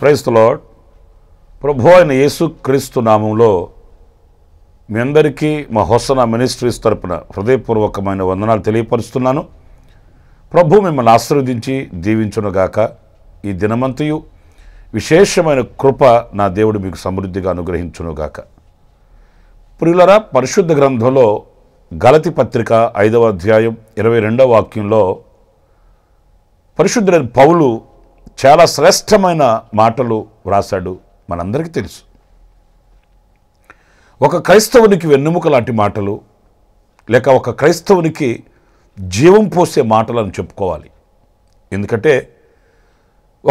praise ప్రభు అయిన యేసు క్రీస్తు నామంలో మీ అందరికీ మా హొసన మినిస్ట్రీస్ తరపున హృదయపూర్వకమైన వందనాలు తెలియపరుస్తున్నాను ప్రభు మిమ్మల్ని ఆశీర్వదించి దీవించునుగాక ఈ దినమంతయు విశేషమైన కృప నా దేవుడు మీకు సమృద్ధిగా అనుగ్రహించునుగాక ప్రియులరా పరిశుద్ధ గ్రంథంలో గలతి పత్రిక ఐదవ అధ్యాయం ఇరవై రెండవ వాక్యంలో పరిశుద్ధులైన పౌలు చాలా శ్రేష్టమైన మాటలు వ్రాశాడు మనందరికీ తెలుసు ఒక క్రైస్తవునికి వెన్నెముక లాంటి మాటలు లేక ఒక క్రైస్తవునికి జీవం పోసే మాటలను చెప్పుకోవాలి ఎందుకంటే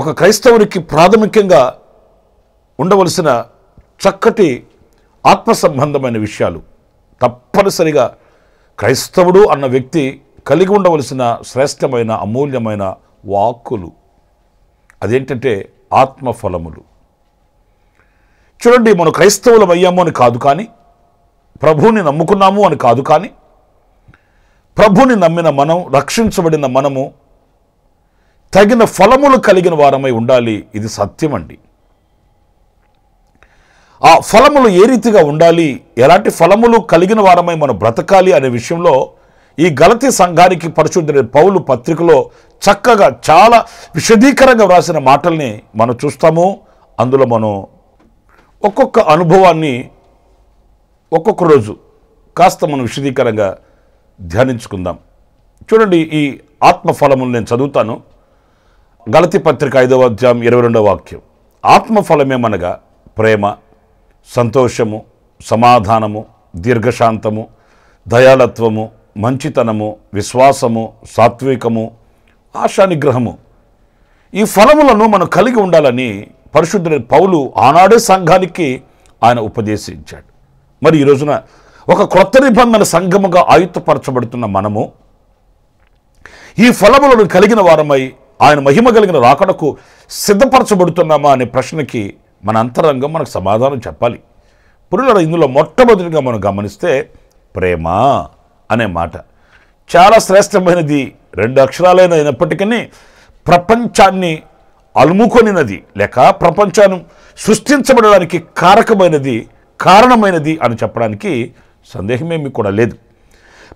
ఒక క్రైస్తవునికి ప్రాథమికంగా ఉండవలసిన చక్కటి ఆత్మ సంబంధమైన విషయాలు తప్పనిసరిగా క్రైస్తవుడు అన్న వ్యక్తి కలిగి ఉండవలసిన శ్రేష్టమైన అమూల్యమైన వాక్కులు అదేంటంటే ఆత్మఫలములు చూడండి మనం క్రైస్తవులం అయ్యాము అని కాదు కానీ ప్రభువుని నమ్ముకున్నాము అని కాదు కానీ ప్రభుని నమ్మిన మనం రక్షించబడిన మనము తగిన ఫలములు కలిగిన వారమై ఉండాలి ఇది సత్యమండి ఆ ఫలములు ఏ రీతిగా ఉండాలి ఎలాంటి ఫలములు కలిగిన వారమై మనం బ్రతకాలి అనే విషయంలో ఈ గలతీ సంఘానికి పరిశుద్ధుడైన పౌలు పత్రికలో చక్కగా చాలా విశదీకరంగా వ్రాసిన మాటల్ని మనం చూస్తాము అందులో మనం ఒక్కొక్క అనుభవాన్ని ఒక్కొక్క రోజు కాస్త మనం విశదీకరంగా ధ్యానించుకుందాం చూడండి ఈ ఆత్మఫలములు నేను చదువుతాను గలతి పత్రిక ఐదవ అధ్యాయం ఇరవై రెండవ వాక్యం ఆత్మఫలమేమనగా ప్రేమ సంతోషము సమాధానము దీర్ఘశాంతము దయాళత్వము మంచితనము విశ్వాసము సాత్వికము ఆశానిగ్రహము ఈ ఫలములను మనం కలిగి ఉండాలని పరిశుద్ధుని పౌలు ఆనాడే సంఘానికి ఆయన ఉపదేశించాడు మరి ఈ రోజున ఒక క్రొత్త నిబంధన సంఘముగా ఆయుత్తపరచబడుతున్న మనము ఈ ఫలములను కలిగిన వారమై ఆయన మహిమ కలిగిన రాకడకు సిద్ధపరచబడుతున్నామా అనే ప్రశ్నకి మన అంతరంగం మనకు సమాధానం చెప్పాలి పురుల ఇందులో మొట్టమొదటిగా మనం గమనిస్తే ప్రేమ అనే మాట చాలా శ్రేష్టమైనది రెండు అక్షరాలైన అయినప్పటికీ ప్రపంచాన్ని అలుముకొనినది లేక ప్రపంచాన్ని సృష్టించబడడానికి కారకమైనది కారణమైనది అని చెప్పడానికి మీకు కూడా లేదు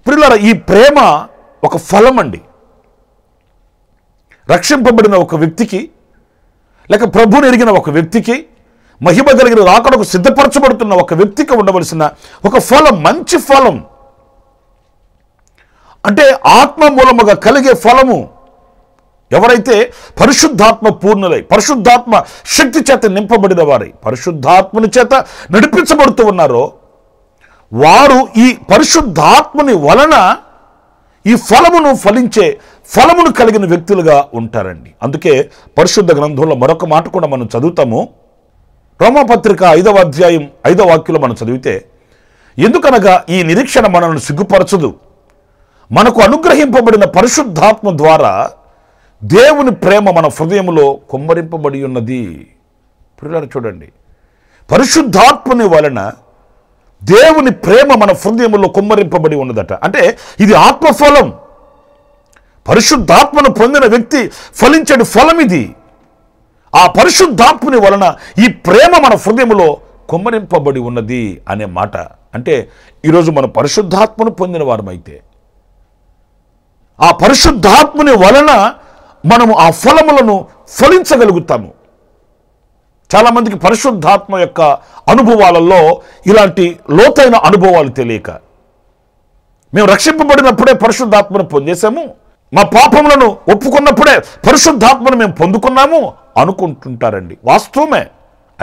పిల్లల ఈ ప్రేమ ఒక ఫలం అండి రక్షింపబడిన ఒక వ్యక్తికి లేక ప్రభుని ఎరిగిన ఒక వ్యక్తికి మహిమ కలిగిన రాకడకు సిద్ధపరచబడుతున్న ఒక వ్యక్తికి ఉండవలసిన ఒక ఫలం మంచి ఫలం అంటే ఆత్మ మూలముగా కలిగే ఫలము ఎవరైతే పరిశుద్ధాత్మ పూర్ణులై పరిశుద్ధాత్మ శక్తి చేత నింపబడిన వారి పరిశుద్ధాత్మని చేత నడిపించబడుతూ ఉన్నారో వారు ఈ పరిశుద్ధాత్మని వలన ఈ ఫలమును ఫలించే ఫలమును కలిగిన వ్యక్తులుగా ఉంటారండి అందుకే పరిశుద్ధ గ్రంథంలో మరొక మాట కూడా మనం చదువుతాము రోమపత్రిక ఐదవ అధ్యాయం ఐదవ వాక్యులు మనం చదివితే ఎందుకనగా ఈ నిరీక్షణ మనల్ని సిగ్గుపరచదు మనకు అనుగ్రహింపబడిన పరిశుద్ధాత్మ ద్వారా దేవుని ప్రేమ మన హృదయంలో కుమ్మరింపబడి ఉన్నది పిల్లలు చూడండి పరిశుద్ధాత్మని వలన దేవుని ప్రేమ మన హృదయంలో కుమ్మరింపబడి ఉన్నదట అంటే ఇది ఆత్మఫలం పరిశుద్ధాత్మను పొందిన వ్యక్తి ఫలించడు ఫలం ఇది ఆ పరిశుద్ధాత్మని వలన ఈ ప్రేమ మన హృదయంలో కుమ్మరింపబడి ఉన్నది అనే మాట అంటే ఈరోజు మనం పరిశుద్ధాత్మను పొందిన వారమైతే ఆ పరిశుద్ధాత్మని వలన మనము ఆ ఫలములను ఫలించగలుగుతాము చాలామందికి పరిశుద్ధాత్మ యొక్క అనుభవాలలో ఇలాంటి లోతైన అనుభవాలు తెలియక మేము రక్షింపబడినప్పుడే పరిశుద్ధాత్మను పొందేశాము మా పాపములను ఒప్పుకున్నప్పుడే పరిశుద్ధాత్మను మేము పొందుకున్నాము అనుకుంటుంటారండి వాస్తవమే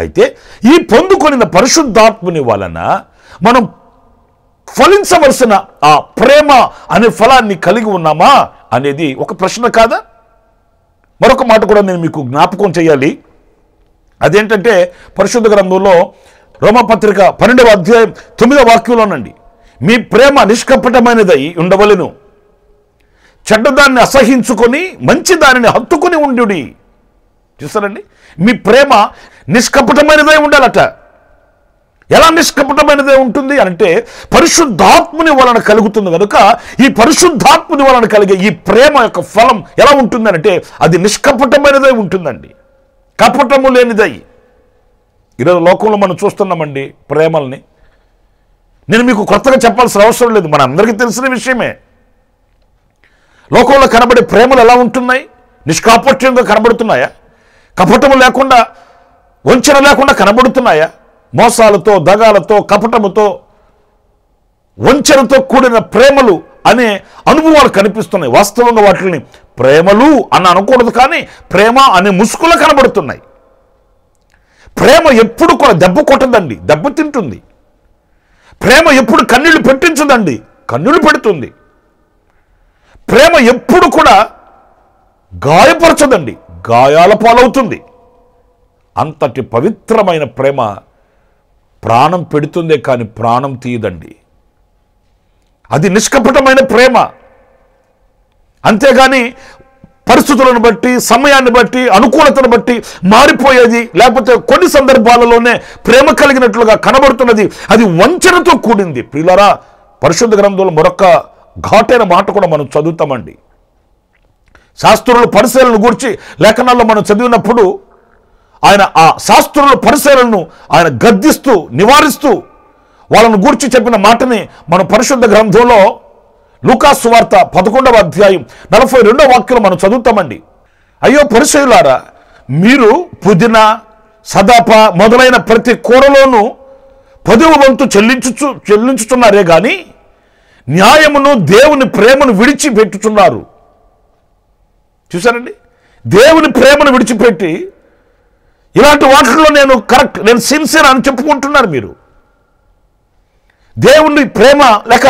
అయితే ఈ పొందుకొనిన పరిశుద్ధాత్మని వలన మనం ఫలించవలసిన ఆ ప్రేమ అనే ఫలాన్ని కలిగి ఉన్నామా అనేది ఒక ప్రశ్న కాదా మరొక మాట కూడా నేను మీకు జ్ఞాపకం చేయాలి అదేంటంటే పరిశుద్ధ గ్రంథంలో రోమపత్రిక పన్నెండవ అధ్యాయం తొమ్మిదవ వాక్యంలోనండి మీ ప్రేమ నిష్కపటమైనదై ఉండవలను చెడ్డదాన్ని అసహించుకొని మంచి దానిని హత్తుకుని ఉండు చూస్తారండి మీ ప్రేమ నిష్కపటమైనదై ఉండాలట ఎలా నిష్కపటమైనదే ఉంటుంది అంటే పరిశుద్ధాత్ముని వలన కలుగుతుంది కనుక ఈ పరిశుద్ధాత్ముని వలన కలిగే ఈ ప్రేమ యొక్క ఫలం ఎలా ఉంటుందంటే అది నిష్కపటమైనదే ఉంటుందండి కపటము లేనిదై ఈరోజు లోకంలో మనం చూస్తున్నామండి ప్రేమల్ని నేను మీకు కొత్తగా చెప్పాల్సిన అవసరం లేదు మన అందరికీ తెలిసిన విషయమే లోకంలో కనబడే ప్రేమలు ఎలా ఉంటున్నాయి నిష్కాపట్యంగా కనబడుతున్నాయా కపటము లేకుండా వంచన లేకుండా కనబడుతున్నాయా మోసాలతో దగాలతో కపటముతో వంచనతో కూడిన ప్రేమలు అనే అనుభవాలు కనిపిస్తున్నాయి వాస్తవంగా వాటిని ప్రేమలు అని అనకూడదు కానీ ప్రేమ అనే ముసుకులు కనబడుతున్నాయి ప్రేమ ఎప్పుడు కూడా దెబ్బ కొట్టదండి తింటుంది ప్రేమ ఎప్పుడు కన్నీళ్ళు పెట్టించదండి కన్నీళ్ళు పెడుతుంది ప్రేమ ఎప్పుడు కూడా గాయపరచదండి గాయాల పాలవుతుంది అంతటి పవిత్రమైన ప్రేమ ప్రాణం పెడుతుందే కానీ ప్రాణం తీయదండి అది నిష్కపటమైన ప్రేమ అంతేగాని పరిస్థితులను బట్టి సమయాన్ని బట్టి అనుకూలతను బట్టి మారిపోయేది లేకపోతే కొన్ని సందర్భాలలోనే ప్రేమ కలిగినట్లుగా కనబడుతున్నది అది వంచనతో కూడింది ప్రియులరా పరిశుద్ధ గ్రంథంలో మరొక ఘాటైన మాట కూడా మనం చదువుతామండి శాస్త్రులు పరిశీలన గురించి లేఖనాల్లో మనం చదివినప్పుడు ఆయన ఆ శాస్త్రుల పరిసరలను ఆయన గద్దిస్తూ నివారిస్తూ వాళ్ళను గూర్చి చెప్పిన మాటని మన పరిశుద్ధ గ్రంథంలో లూకాసు వార్త పదకొండవ అధ్యాయం నలభై రెండవ వాక్యం మనం చదువుతామండి అయ్యో పరిచయులారా మీరు పుదీనా సదాప మొదలైన ప్రతి కూరలోనూ పదవ వంతు చెల్లించు చెల్లించుతున్నారే కానీ న్యాయమును దేవుని ప్రేమను విడిచిపెట్టుతున్నారు చూసారండి దేవుని ప్రేమను విడిచిపెట్టి ఇలాంటి వాటిల్లో నేను కరెక్ట్ నేను సిన్సియర్ అని చెప్పుకుంటున్నారు మీరు దేవుని ప్రేమ లేక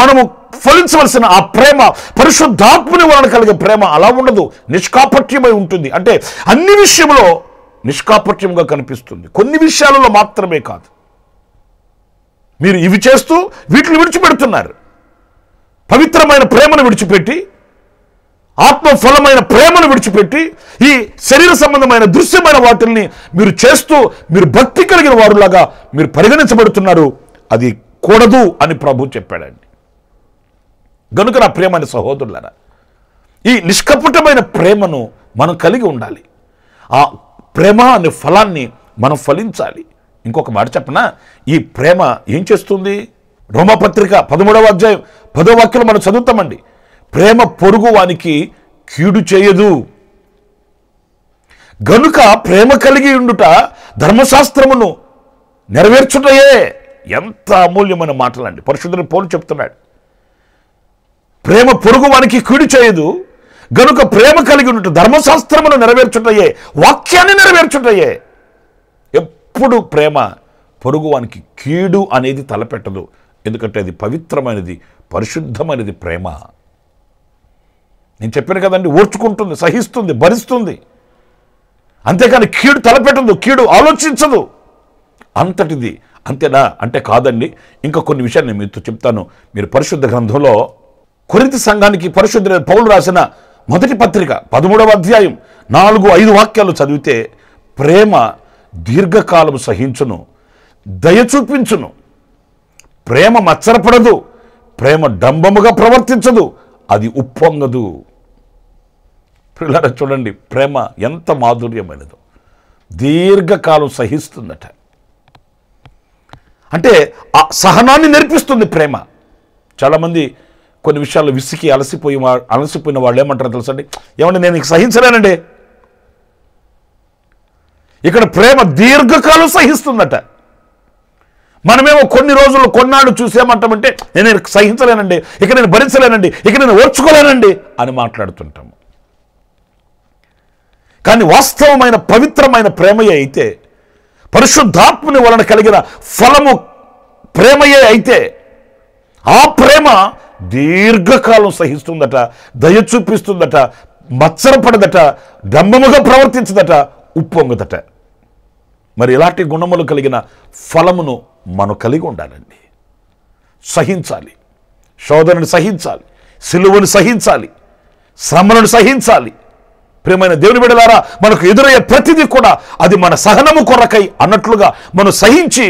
మనము ఫలించవలసిన ఆ ప్రేమ పరిశుద్ధాత్మని వలన కలిగే ప్రేమ అలా ఉండదు నిష్కాపట్యమై ఉంటుంది అంటే అన్ని విషయంలో నిష్కాపట్యంగా కనిపిస్తుంది కొన్ని విషయాలలో మాత్రమే కాదు మీరు ఇవి చేస్తూ వీటిని విడిచిపెడుతున్నారు పవిత్రమైన ప్రేమను విడిచిపెట్టి ఆత్మఫలమైన ప్రేమను విడిచిపెట్టి ఈ శరీర సంబంధమైన దృశ్యమైన వాటిల్ని మీరు చేస్తూ మీరు భక్తి కలిగిన వారులాగా మీరు పరిగణించబడుతున్నారు అది కూడదు అని ప్రభు చెప్పాడండి గనుక నా ప్రేమని సహోదరులరా ఈ నిష్కపటమైన ప్రేమను మనం కలిగి ఉండాలి ఆ ప్రేమ అనే ఫలాన్ని మనం ఫలించాలి ఇంకొక మాట చెప్పనా ఈ ప్రేమ ఏం చేస్తుంది రోమపత్రిక పదమూడవ అధ్యాయం పదో వాక్యం మనం చదువుతామండి ప్రేమ పొరుగు వానికి కీడు చేయదు గనుక ప్రేమ కలిగి ఉండుట ధర్మశాస్త్రమును నెరవేర్చుటయే ఎంత అమూల్యమైన మాటలండి పరిశుద్ధుని పోలు చెప్తున్నాడు ప్రేమ పొరుగు వానికి కీడు చేయదు గనుక ప్రేమ కలిగి ఉండుట ధర్మశాస్త్రమును నెరవేర్చుటయే వాక్యాన్ని నెరవేర్చుటయే ఎప్పుడు ప్రేమ పొరుగు వానికి కీడు అనేది తలపెట్టదు ఎందుకంటే అది పవిత్రమైనది పరిశుద్ధమైనది ప్రేమ నేను చెప్పాను కదండి ఓర్చుకుంటుంది సహిస్తుంది భరిస్తుంది అంతేకాని కీడు తలపెట్టదు కీడు ఆలోచించదు అంతటిది అంతేనా అంటే కాదండి ఇంకా కొన్ని విషయాలు నేను మీతో చెప్తాను మీరు పరిశుద్ధ గ్రంథంలో కొరింత సంఘానికి పరిశుద్ధ పౌలు రాసిన మొదటి పత్రిక పదమూడవ అధ్యాయం నాలుగు ఐదు వాక్యాలు చదివితే ప్రేమ దీర్ఘకాలం సహించును దయ చూపించును ప్రేమ మచ్చరపడదు ప్రేమ డంబముగా ప్రవర్తించదు అది ఉప్పొంగదు పిల్లరా చూడండి ప్రేమ ఎంత మాధుర్యమైనదో దీర్ఘకాలం సహిస్తుందట అంటే ఆ సహనాన్ని నేర్పిస్తుంది ప్రేమ చాలామంది కొన్ని విషయాలు విసికి అలసిపోయి అలసిపోయిన వాళ్ళు ఏమంటారు అండి ఏమంటే నేను సహించలేనండి ఇక్కడ ప్రేమ దీర్ఘకాలం సహిస్తుందట మనమేమో కొన్ని రోజులు కొన్నాళ్ళు చూసేమంటామంటే నేను సహించలేనండి ఇక నేను భరించలేనండి ఇక నేను ఓర్చుకోలేనండి అని మాట్లాడుతుంటాము కానీ వాస్తవమైన పవిత్రమైన ప్రేమయే అయితే పరిశుద్ధాత్మని వలన కలిగిన ఫలము ప్రేమయే అయితే ఆ ప్రేమ దీర్ఘకాలం సహిస్తుందట దయ చూపిస్తుందట మత్సరపడదట డంబముగా ప్రవర్తించదట ఉప్పొంగుదట మరి ఇలాంటి గుణములు కలిగిన ఫలమును మనం కలిగి ఉండాలండి సహించాలి శోధనను సహించాలి సిలువను సహించాలి శ్రమలను సహించాలి ప్రియమైన దేవుని బిడ్డలారా మనకు ఎదురయ్యే ప్రతిదీ కూడా అది మన సహనము కొరకై అన్నట్లుగా మనం సహించి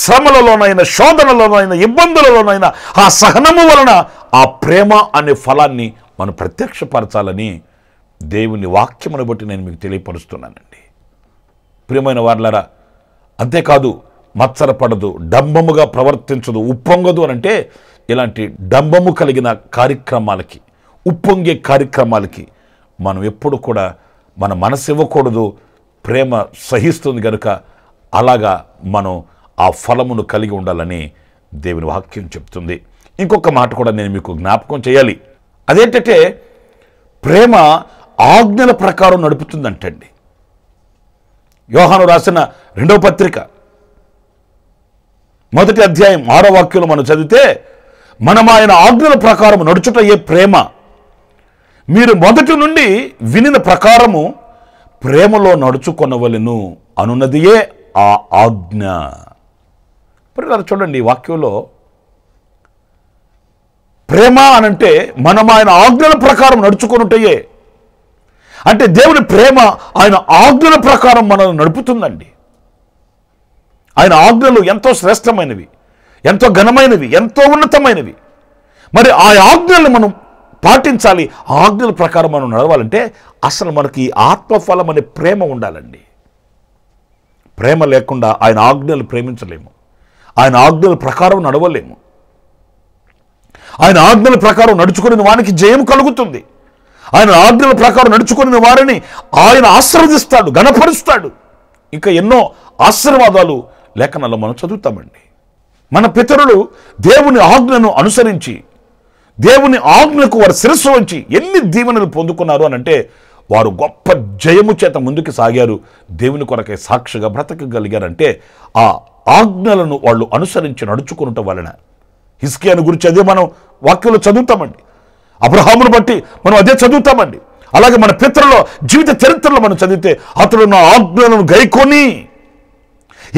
శ్రమలలోనైనా శోధనలోనైనా ఇబ్బందులలోనైనా ఆ సహనము వలన ఆ ప్రేమ అనే ఫలాన్ని మనం ప్రత్యక్షపరచాలని దేవుని వాక్యమును బట్టి నేను మీకు తెలియపరుస్తున్నానండి ప్రియమైన వారిలారా అంతేకాదు మత్సరపడదు డంబముగా ప్రవర్తించదు ఉప్పొంగదు అని అంటే ఇలాంటి డంబము కలిగిన కార్యక్రమాలకి ఉప్పొంగే కార్యక్రమాలకి మనం ఎప్పుడు కూడా మన మనసు ఇవ్వకూడదు ప్రేమ సహిస్తుంది కనుక అలాగా మనం ఆ ఫలమును కలిగి ఉండాలని దేవుని వాక్యం చెప్తుంది ఇంకొక మాట కూడా నేను మీకు జ్ఞాపకం చేయాలి అదేంటంటే ప్రేమ ఆజ్ఞల ప్రకారం నడుపుతుందంటండి యోహాను రాసిన రెండవ పత్రిక మొదటి అధ్యాయం ఆరో వాక్యులు మనం చదివితే మనం ఆయన ఆజ్ఞల ప్రకారం ఏ ప్రేమ మీరు మొదటి నుండి వినిన ప్రకారము ప్రేమలో నడుచుకొనవలను అనున్నదియే ఆ ఆజ్ఞ ఇప్పుడు చూడండి వాక్యంలో ప్రేమ అనంటే మనం ఆయన ఆజ్ఞల ప్రకారం నడుచుకున్నట్టయే అంటే దేవుని ప్రేమ ఆయన ఆజ్ఞల ప్రకారం మనల్ని నడుపుతుందండి ఆయన ఆజ్ఞలు ఎంతో శ్రేష్టమైనవి ఎంతో ఘనమైనవి ఎంతో ఉన్నతమైనవి మరి ఆ ఆజ్ఞలను మనం పాటించాలి ఆజ్ఞల ప్రకారం మనం నడవాలంటే అసలు మనకి ఆత్మఫలం అనే ప్రేమ ఉండాలండి ప్రేమ లేకుండా ఆయన ఆజ్ఞలు ప్రేమించలేము ఆయన ఆజ్ఞల ప్రకారం నడవలేము ఆయన ఆజ్ఞల ప్రకారం నడుచుకుని వానికి జయం కలుగుతుంది ఆయన ఆజ్ఞల ప్రకారం నడుచుకుని వారిని ఆయన ఆశీర్వదిస్తాడు గణపరుస్తాడు ఇంకా ఎన్నో ఆశీర్వాదాలు లేఖనాల్లో మనం చదువుతామండి మన పితరులు దేవుని ఆజ్ఞను అనుసరించి దేవుని ఆజ్ఞకు వారు శిరస్సు వంచి ఎన్ని దీవెనలు పొందుకున్నారు అని అంటే వారు గొప్ప జయము చేత ముందుకు సాగారు దేవుని కొరకై సాక్షిగా బ్రతకగలిగారంటే ఆ ఆజ్ఞలను వాళ్ళు అనుసరించి నడుచుకున్నటం వలన హిస్కియాను గురించి అదే మనం వాక్యంలో చదువుతామండి అబ్రహామును బట్టి మనం అదే చదువుతామండి అలాగే మన పిత్రలో జీవిత చరిత్రలో మనం చదివితే అతడు నా ఆజ్ఞలను గైకొని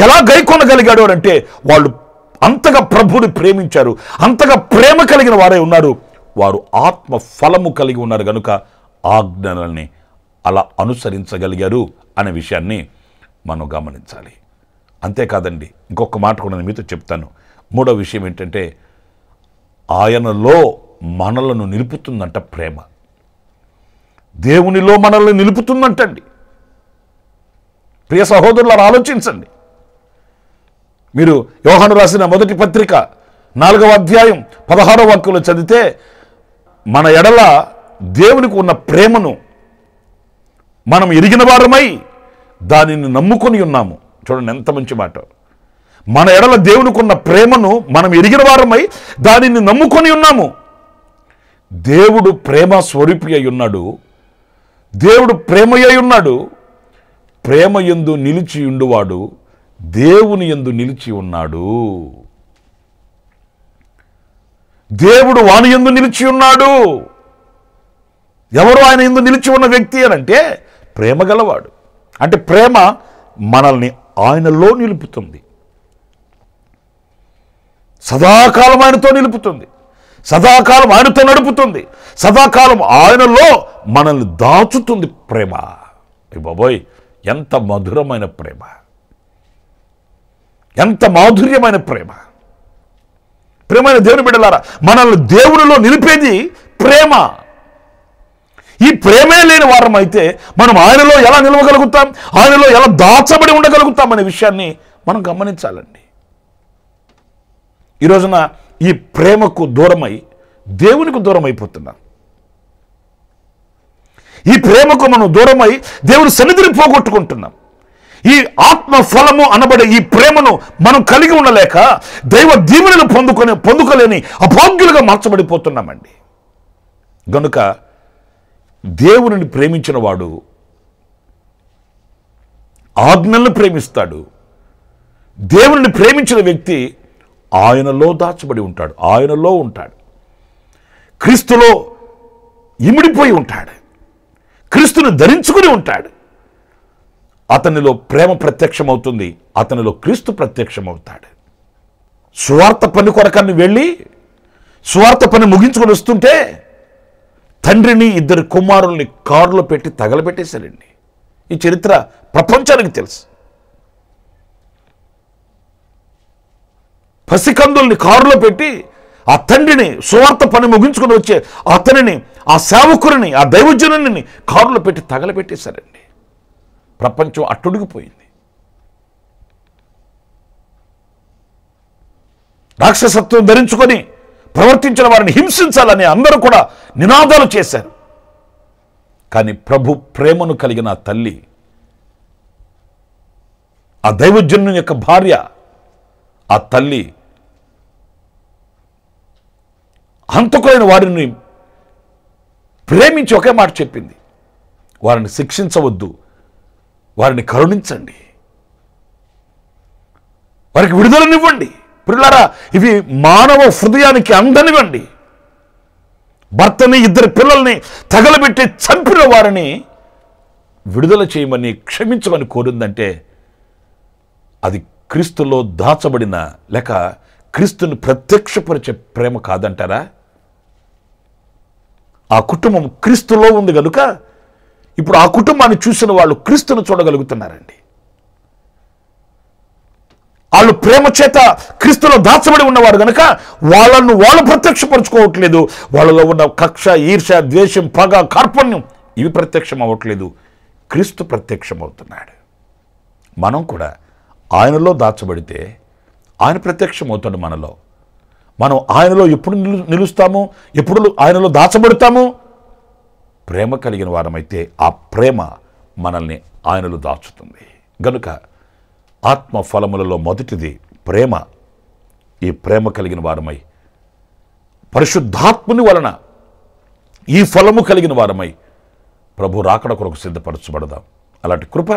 ఎలా గైకొనగలిగాడు అంటే వాళ్ళు అంతగా ప్రభుని ప్రేమించారు అంతగా ప్రేమ కలిగిన వారే ఉన్నారు వారు ఆత్మ ఫలము కలిగి ఉన్నారు కనుక ఆజ్ఞలని అలా అనుసరించగలిగారు అనే విషయాన్ని మనం గమనించాలి అంతేకాదండి ఇంకొక మాట కూడా నేను మీతో చెప్తాను మూడో విషయం ఏంటంటే ఆయనలో మనలను నిలుపుతుందంట ప్రేమ దేవునిలో మనల్ని నిలుపుతుందంటండి ప్రియ సహోదరులను ఆలోచించండి మీరు యోహను రాసిన మొదటి పత్రిక నాలుగవ అధ్యాయం పదహారవ వాక్యంలో చదివితే మన ఎడల దేవునికి ఉన్న ప్రేమను మనం ఎరిగిన వారమై దానిని నమ్ముకొని ఉన్నాము చూడండి ఎంత మంచి మాట మన ఎడల దేవునికి ఉన్న ప్రేమను మనం ఎరిగిన వారమై దానిని నమ్ముకొని ఉన్నాము దేవుడు ప్రేమ స్వరూపి అయి ఉన్నాడు దేవుడు ప్రేమయ్యున్నాడు ఉన్నాడు ప్రేమ ఎందు నిలిచి ఉండువాడు దేవుని ఎందు నిలిచి ఉన్నాడు దేవుడు వాని ఎందు నిలిచి ఉన్నాడు ఎవరు ఆయన ఎందు నిలిచి ఉన్న వ్యక్తి అనంటే ప్రేమ గలవాడు అంటే ప్రేమ మనల్ని ఆయనలో నిలుపుతుంది సదాకాలం ఆయనతో నిలుపుతుంది సదాకాలం ఆయనతో నడుపుతుంది సదాకాలం ఆయనలో మనల్ని దాచుతుంది ప్రేమ బాబోయ్ ఎంత మధురమైన ప్రేమ ఎంత మాధుర్యమైన ప్రేమ ప్రేమైన దేవుని బిడ్డలారా మనల్ని దేవునిలో నిలిపేది ప్రేమ ఈ ప్రేమే లేని వారం అయితే మనం ఆయనలో ఎలా నిలవగలుగుతాం ఆయనలో ఎలా దాచబడి ఉండగలుగుతాం అనే విషయాన్ని మనం గమనించాలండి ఈ రోజున ఈ ప్రేమకు దూరమై దేవునికి దూరం అయిపోతున్నాం ఈ ప్రేమకు మనం దూరమై దేవుని సన్నిధిని పోగొట్టుకుంటున్నాం ఈ ఆత్మ ఫలము అనబడే ఈ ప్రేమను మనం కలిగి ఉండలేక దైవ దీవులను పొందుకొని పొందుకోలేని అభాగ్యులుగా మార్చబడిపోతున్నామండి గనుక దేవుని ప్రేమించిన వాడు ఆజ్ఞలను ప్రేమిస్తాడు దేవుని ప్రేమించిన వ్యక్తి ఆయనలో దాచబడి ఉంటాడు ఆయనలో ఉంటాడు క్రీస్తులో ఇమిడిపోయి ఉంటాడు క్రీస్తును ధరించుకుని ఉంటాడు అతనిలో ప్రేమ ప్రత్యక్షమవుతుంది అతనిలో క్రీస్తు ప్రత్యక్షమవుతాడు స్వార్థ పని కొరకని వెళ్ళి స్వార్థ పని ముగించుకొని వస్తుంటే తండ్రిని ఇద్దరు కుమారుల్ని కారులో పెట్టి తగలబెట్టేశారండి ఈ చరిత్ర ప్రపంచానికి తెలుసు పసికందుల్ని కారులో పెట్టి ఆ తండ్రిని సువార్త పని ముగించుకుని వచ్చే అతనిని ఆ సేవకుడిని ఆ దైవజనుని కారులో పెట్టి తగలబెట్టేశారండి ప్రపంచం అట్టుడిగిపోయింది రాక్షసత్వం ధరించుకొని ప్రవర్తించిన వారిని హింసించాలని అందరూ కూడా నినాదాలు చేశారు కానీ ప్రభు ప్రేమను కలిగిన తల్లి ఆ దైవజన్యుని యొక్క భార్య ఆ తల్లి హంతకులైన వారిని ప్రేమించి ఒకే మాట చెప్పింది వారిని శిక్షించవద్దు వారిని కరుణించండి వారికి విడుదలనివ్వండి పిల్లరా ఇవి మానవ హృదయానికి అందనివ్వండి భర్తని ఇద్దరు పిల్లల్ని తగలబెట్టి చంపిన వారిని విడుదల చేయమని క్షమించమని కోరిందంటే అది క్రీస్తులో దాచబడిన లేక క్రీస్తుని ప్రత్యక్షపరిచే ప్రేమ కాదంటారా ఆ కుటుంబం క్రీస్తులో ఉంది కనుక ఇప్పుడు ఆ కుటుంబాన్ని చూసిన వాళ్ళు క్రీస్తును చూడగలుగుతున్నారండి వాళ్ళు ప్రేమ చేత క్రీస్తులో దాచబడి ఉన్నవారు కనుక వాళ్ళను వాళ్ళు ప్రత్యక్షపరచుకోవట్లేదు వాళ్ళలో ఉన్న కక్ష ఈర్ష ద్వేషం పగ కార్పణ్యం ఇవి ప్రత్యక్షం అవ్వట్లేదు క్రీస్తు ప్రత్యక్షమవుతున్నాడు మనం కూడా ఆయనలో దాచబడితే ఆయన ప్రత్యక్షం అవుతాడు మనలో మనం ఆయనలో ఎప్పుడు నిలుస్తాము ఎప్పుడు ఆయనలో దాచబడతాము ప్రేమ కలిగిన వారమైతే ఆ ప్రేమ మనల్ని ఆయనలు దాచుతుంది గనుక ఆత్మ ఫలములలో మొదటిది ప్రేమ ఈ ప్రేమ కలిగిన వారమై పరిశుద్ధాత్ముని వలన ఈ ఫలము కలిగిన వారమై ప్రభు రాకడ కొరకు సిద్ధపరచబడదాం అలాంటి కృప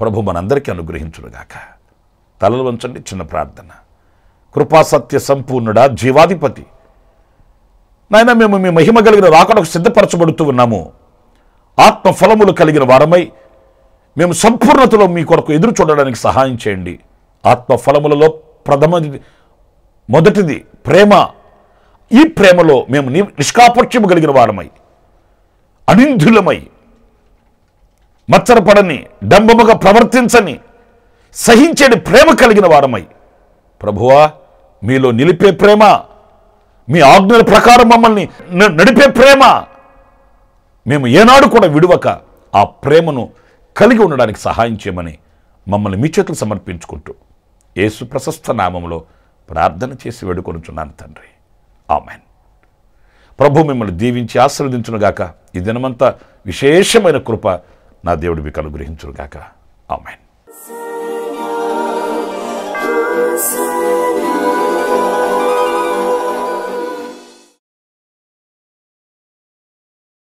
ప్రభు మనందరికీ అనుగ్రహించుడుగాక తలలు వంచండి చిన్న ప్రార్థన కృపాసత్య సంపూర్ణుడా జీవాధిపతి నాయన మేము మీ మహిమ కలిగిన రాకడకు సిద్ధపరచబడుతూ ఉన్నాము ఆత్మ ఫలములు కలిగిన వారమై మేము సంపూర్ణతలో మీ కొరకు ఎదురు చూడడానికి సహాయం చేయండి ఆత్మ ఫలములలో ప్రథమ మొదటిది ప్రేమ ఈ ప్రేమలో మేము నిష్కాపక్ష్యము కలిగిన వారమై అనింధులమై మచ్చరపడని డంబముగా ప్రవర్తించని సహించని ప్రేమ కలిగిన వారమై ప్రభువా మీలో నిలిపే ప్రేమ మీ ఆజ్ఞల ప్రకారం మమ్మల్ని నడిపే ప్రేమ మేము ఏనాడు కూడా విడువక ఆ ప్రేమను కలిగి ఉండడానికి సహాయం చేయమని మమ్మల్ని మీ చేతులు సమర్పించుకుంటూ యేసు ప్రశస్త నామంలో ప్రార్థన చేసి వేడుకొనుచున్నాను తండ్రి ఆమెన్ ప్రభు మిమ్మల్ని దీవించి ఆశీర్వదించునుగాక ఈ దినమంతా విశేషమైన కృప నా దేవుడు మీకు అనుగ్రహించునుగాక ఆమెన్